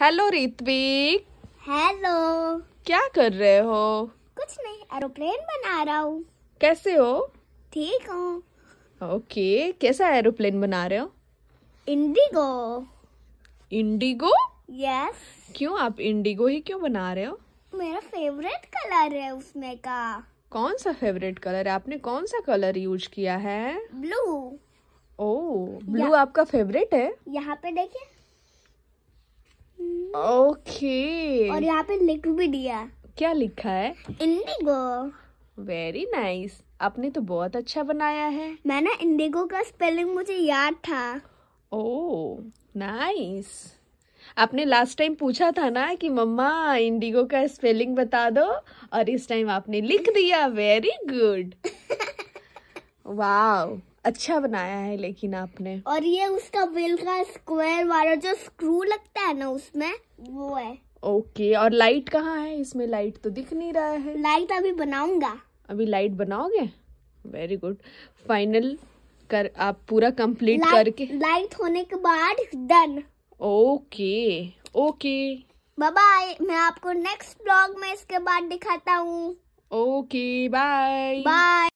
Hello Ritwik hello क्या कर रहे हो कुछ नहीं एरोप्लेन बना रहा हूँ कैसे हो ठीक हूँ ओके कैसा एरोप्लेन बना रहे हो इंडिगो इंडिगो यस क्यों आप इंडिगो ही क्यों बना रहे हो मेरा फेवरेट कलर है उसमें का कौन सा फेवरेट कलर है आपने कौन सा कलर यूज किया है ब्लू ओ ब्लू आपका फेवरेट है यहाँ पे देखिए ओके okay. और यहाँ पे लिख भी दिया क्या लिखा है इंडिगो वेरी नाइस आपने तो बहुत अच्छा बनाया है मैंने इंडिगो का स्पेलिंग मुझे याद था ओ oh, नाइस nice. आपने लास्ट टाइम पूछा था ना कि मम्मा इंडिगो का स्पेलिंग बता दो और इस टाइम आपने लिख दिया वेरी गुड वाओ अच्छा बनाया है लेकिन आपने और ये उसका बिल का स्क्वायर वाला जो स्क्रू लगता है ना उसमें वो है ओके और लाइट कहाँ है इसमें लाइट तो दिख नहीं रहा है लाइट अभी बनाऊंगा अभी लाइट बनाओगे वेरी गुड फाइनल कर आप पूरा कंप्लीट करके लाइट होने के बाद डन ओके ओके बाय मैं आपको नेक्स्ट ब्लॉग में इसके बाद दिखाता हूँ ओके बाय बाय